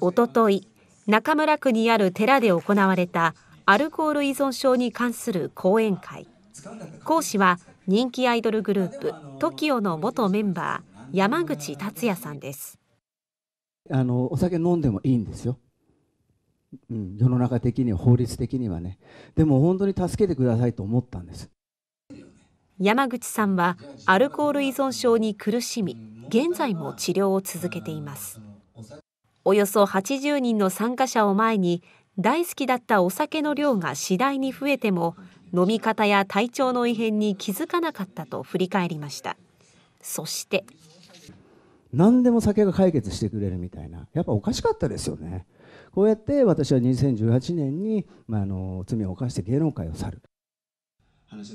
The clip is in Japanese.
おととい中村区にある寺で行われたアルコール依存症に関する講演会講師は人気アイドルグループ TOKIO の元メンバー山口達也さんですあのお酒飲んでもいいんですよ、うん、世の中的には法律的にはねでも本当に助けてくださいと思ったんです山口さんはアルコール依存症に苦しみ現在も治療を続けていますおよそ80人の参加者を前に大好きだったお酒の量が次第に増えても飲み方や体調の異変に気づかなかったと振り返りましたそして何でも酒が解決してくれるみたいなやっぱおかしかったですよねこうやって私は2018年に、まあ、あの罪を犯して芸能界を去る